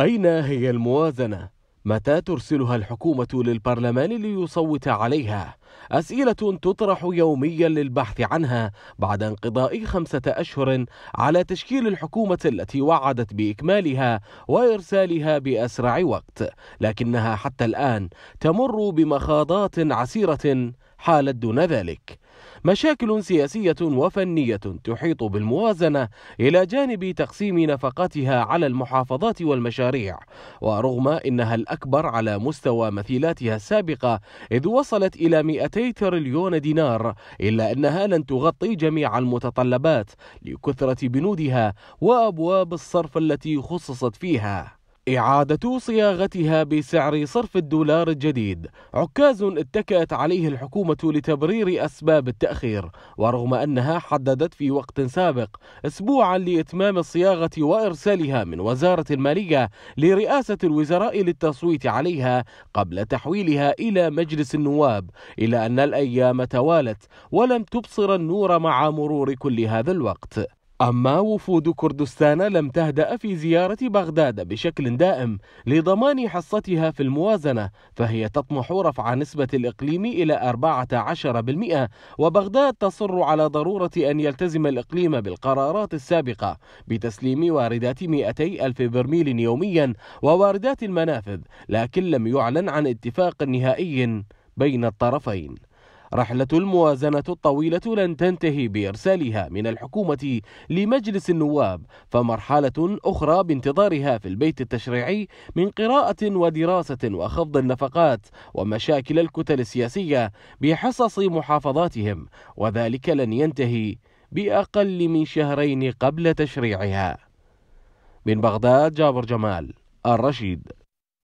أين هي الموازنة؟ متى ترسلها الحكومة للبرلمان ليصوت عليها؟ أسئلة تطرح يوميا للبحث عنها بعد انقضاء خمسة أشهر على تشكيل الحكومة التي وعدت بإكمالها وإرسالها بأسرع وقت، لكنها حتى الآن تمر بمخاضات عسيرة حالت دون ذلك. مشاكل سياسية وفنية تحيط بالموازنة إلى جانب تقسيم نفقاتها على المحافظات والمشاريع ورغم إنها الأكبر على مستوى مثيلاتها السابقة إذ وصلت إلى 200 تريليون دينار إلا أنها لن تغطي جميع المتطلبات لكثرة بنودها وأبواب الصرف التي خصصت فيها إعادة صياغتها بسعر صرف الدولار الجديد عكاز اتكأت عليه الحكومة لتبرير أسباب التأخير ورغم أنها حددت في وقت سابق أسبوعا لإتمام الصياغة وإرسالها من وزارة المالية لرئاسة الوزراء للتصويت عليها قبل تحويلها إلى مجلس النواب إلا أن الأيام توالت ولم تبصر النور مع مرور كل هذا الوقت أما وفود كردستان لم تهدأ في زيارة بغداد بشكل دائم لضمان حصتها في الموازنة فهي تطمح رفع نسبة الإقليم إلى 14% وبغداد تصر على ضرورة أن يلتزم الإقليم بالقرارات السابقة بتسليم واردات 200 ألف برميل يوميا وواردات المنافذ لكن لم يعلن عن اتفاق نهائي بين الطرفين رحلة الموازنة الطويلة لن تنتهي بإرسالها من الحكومة لمجلس النواب فمرحلة أخرى بانتظارها في البيت التشريعي من قراءة ودراسة وخفض النفقات ومشاكل الكتل السياسية بحصص محافظاتهم وذلك لن ينتهي بأقل من شهرين قبل تشريعها من بغداد جابر جمال الرشيد